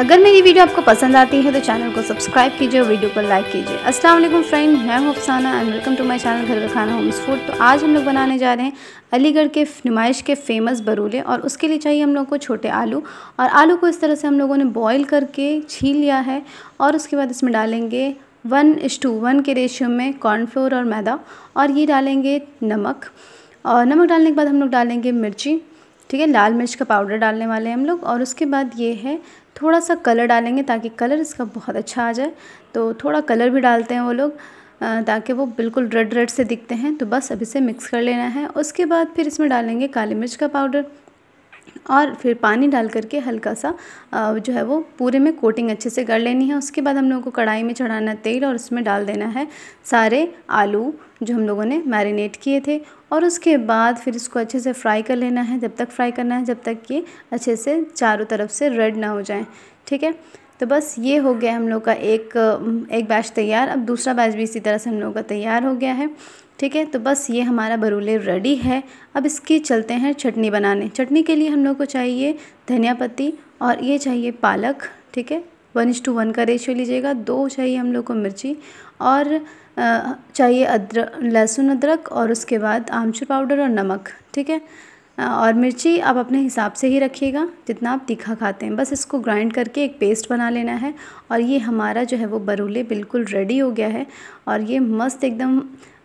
अगर मेरी वीडियो आपको पसंद आती है तो चैनल को सब्सक्राइब कीजिए और वीडियो को लाइक कीजिए अस्सलाम वालेकुम फ्रेंड मैं हूं Afsana and welcome to my channel घर का खाना होम्स फूड तो आज हम लोग बनाने जा रहे हैं अलीगढ़ के नुमाइश के फेमस बरूले और उसके लिए चाहिए हम लोग को छोटे आलू और आलू को इस तरह से हम लोगों ने बॉयल करके छीन लिया है और उसके बाद इसमें डालेंगे वन इस टू वन के रेशियो में कॉर्नफ्लोर और मैदा और ये डालेंगे नमक और नमक डालने के बाद हम लोग डालेंगे मिर्ची ठीक है लाल मिर्च का पाउडर डालने वाले हैं हम लोग और उसके बाद ये है थोड़ा सा कलर डालेंगे ताकि कलर इसका बहुत अच्छा आ जाए तो थोड़ा कलर भी डालते हैं वो लोग ताकि वो बिल्कुल रेड रेड से दिखते हैं तो बस अभी से मिक्स कर लेना है उसके बाद फिर इसमें डालेंगे काली मिर्च का पाउडर और फिर पानी डाल करके हल्का सा जो है वो पूरे में कोटिंग अच्छे से कर लेनी है उसके बाद हम लोगों को कढ़ाई में चढ़ाना तेल और उसमें डाल देना है सारे आलू जो हम लोगों ने मैरिनेट किए थे और उसके बाद फिर इसको अच्छे से फ्राई कर लेना है जब तक फ्राई करना है जब तक कि अच्छे से चारों तरफ से रेड ना हो जाए ठीक है तो बस ये हो गया हम लोग का एक एक बैच तैयार अब दूसरा बैच भी इसी तरह से हम लोगों का तैयार हो गया है ठीक है तो बस ये हमारा बरूले रेडी है अब इसके चलते हैं चटनी बनाने चटनी के लिए हम लोग को चाहिए धनिया पत्ती और ये चाहिए पालक ठीक है वन इज टू वन का रेशियो लीजिएगा दो चाहिए हम लोग को मिर्ची और चाहिए अदरक लहसुन अदरक और उसके बाद आमचूर पाउडर और नमक ठीक है और मिर्ची आप अपने हिसाब से ही रखिएगा जितना आप तीखा खाते हैं बस इसको ग्राइंड करके एक पेस्ट बना लेना है और ये हमारा जो है वो बरूले बिल्कुल रेडी हो गया है और ये मस्त एकदम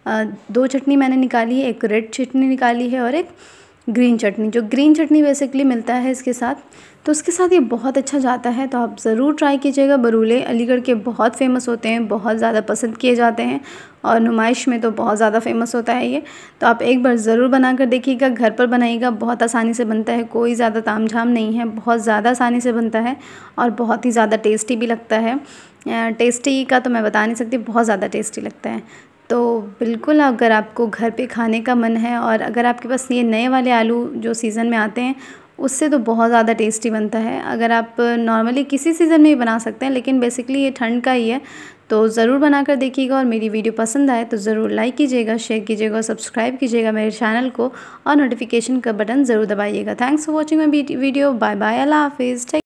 दो चटनी मैंने निकाली है एक रेड चटनी निकाली है और एक ग्रीन चटनी जो ग्रीन चटनी बेसिकली मिलता है इसके साथ तो उसके साथ ये बहुत अच्छा जाता है तो आप ज़रूर ट्राई कीजिएगा बरूले अलीगढ़ के बहुत फेमस होते हैं बहुत ज़्यादा पसंद किए जाते हैं और नुमाइश में तो बहुत ज़्यादा फेमस होता है ये तो आप एक बार ज़रूर बना कर देखिएगा घर पर बनाइएगा बहुत आसानी से बनता है कोई ज़्यादा ताम झाम नहीं है बहुत ज़्यादा आसानी से बनता है और बहुत ही ज़्यादा टेस्टी भी लगता है टेस्टी का तो मैं बता नहीं सकती बहुत ज़्यादा टेस्टी लगता है तो बिल्कुल अगर आपको घर पे खाने का मन है और अगर आपके पास ये नए वाले आलू जो सीज़न में आते हैं उससे तो बहुत ज़्यादा टेस्टी बनता है अगर आप नॉर्मली किसी सीज़न में भी बना सकते हैं लेकिन बेसिकली ये ठंड का ही है तो ज़रूर बना कर देखिएगा और मेरी वीडियो पसंद आए तो ज़रूर लाइक कीजिएगा शेयर कीजिएगा और सब्सक्राइब कीजिएगा मेरे चैनल को और नोटिफिकेशन का बटन ज़रूर दबाइएगा thanks for watching my video bye bye अला हाफिज़